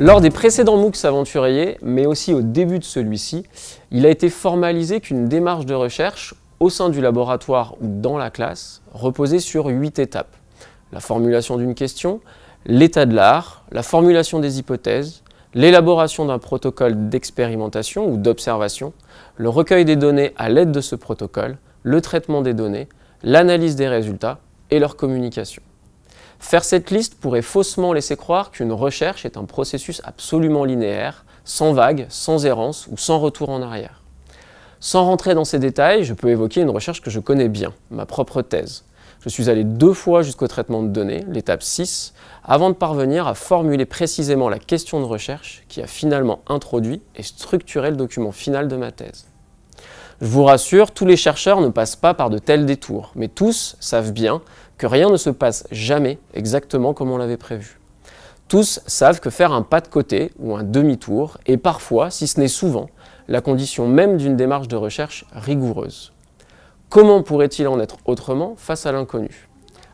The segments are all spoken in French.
Lors des précédents MOOCs aventuriers, mais aussi au début de celui-ci, il a été formalisé qu'une démarche de recherche, au sein du laboratoire ou dans la classe, reposait sur huit étapes. La formulation d'une question, l'état de l'art, la formulation des hypothèses, l'élaboration d'un protocole d'expérimentation ou d'observation, le recueil des données à l'aide de ce protocole, le traitement des données, l'analyse des résultats et leur communication. Faire cette liste pourrait faussement laisser croire qu'une recherche est un processus absolument linéaire, sans vagues, sans errance ou sans retour en arrière. Sans rentrer dans ces détails, je peux évoquer une recherche que je connais bien, ma propre thèse. Je suis allé deux fois jusqu'au traitement de données, l'étape 6, avant de parvenir à formuler précisément la question de recherche qui a finalement introduit et structuré le document final de ma thèse. Je vous rassure, tous les chercheurs ne passent pas par de tels détours, mais tous savent bien que rien ne se passe jamais exactement comme on l'avait prévu. Tous savent que faire un pas de côté ou un demi-tour est parfois, si ce n'est souvent, la condition même d'une démarche de recherche rigoureuse. Comment pourrait-il en être autrement face à l'inconnu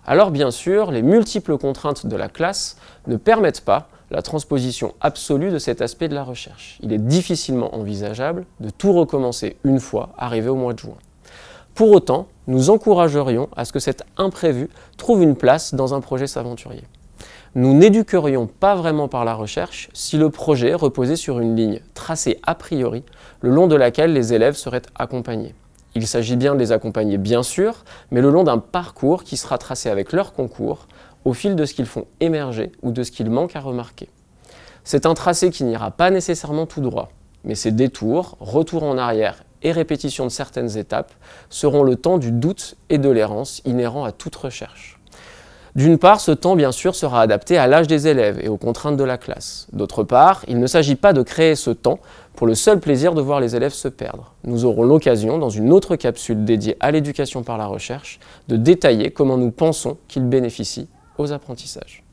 Alors bien sûr, les multiples contraintes de la classe ne permettent pas la transposition absolue de cet aspect de la recherche. Il est difficilement envisageable de tout recommencer une fois arrivé au mois de juin. Pour autant, nous encouragerions à ce que cet imprévu trouve une place dans un projet s'aventurier. Nous n'éduquerions pas vraiment par la recherche si le projet reposait sur une ligne tracée a priori, le long de laquelle les élèves seraient accompagnés. Il s'agit bien de les accompagner bien sûr, mais le long d'un parcours qui sera tracé avec leur concours, au fil de ce qu'ils font émerger ou de ce qu'ils manquent à remarquer. C'est un tracé qui n'ira pas nécessairement tout droit, mais ses détours, retours en arrière et répétition de certaines étapes seront le temps du doute et de l'errance inhérent à toute recherche. D'une part, ce temps, bien sûr, sera adapté à l'âge des élèves et aux contraintes de la classe. D'autre part, il ne s'agit pas de créer ce temps pour le seul plaisir de voir les élèves se perdre. Nous aurons l'occasion, dans une autre capsule dédiée à l'éducation par la recherche, de détailler comment nous pensons qu'il bénéficie aux apprentissages.